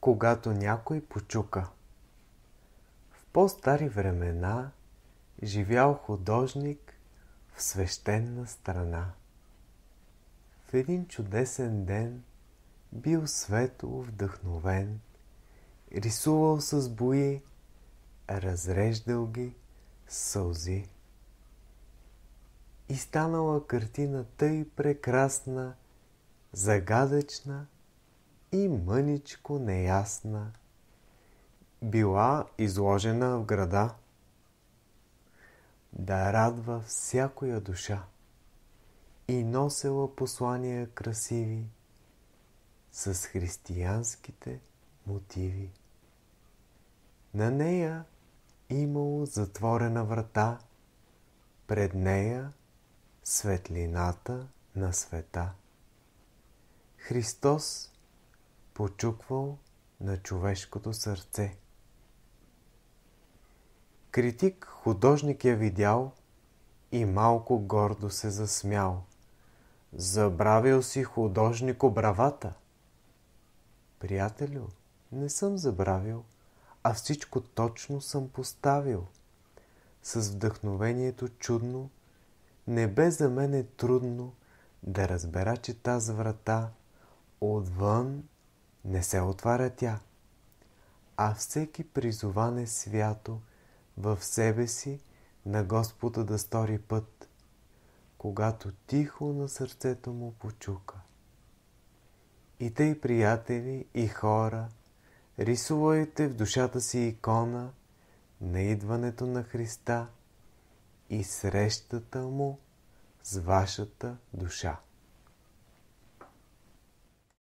когато някой почука. В по-стари времена живял художник в свещена страна. В един чудесен ден бил светло вдъхновен, рисувал с бои, разреждал ги сълзи. И станала картина тъй прекрасна, загадъчна, и мъничко неясна, била изложена в града, да радва всякоя душа и носела послания красиви с християнските мотиви. На нея имало затворена врата, пред нея светлината на света. Христос почуквал на човешкото сърце. Критик художник я е видял и малко гордо се засмял. Забравил си художнико бравата. Приятелю, не съм забравил, а всичко точно съм поставил. С вдъхновението чудно, не бе за мен е трудно да разбера, че тази врата отвън не се отваря тя, а всеки призоване свято в себе си на Господа да стори път, когато тихо на сърцето му почука. И тъй, приятели и хора, рисувайте в душата си икона на идването на Христа и срещата му с вашата душа.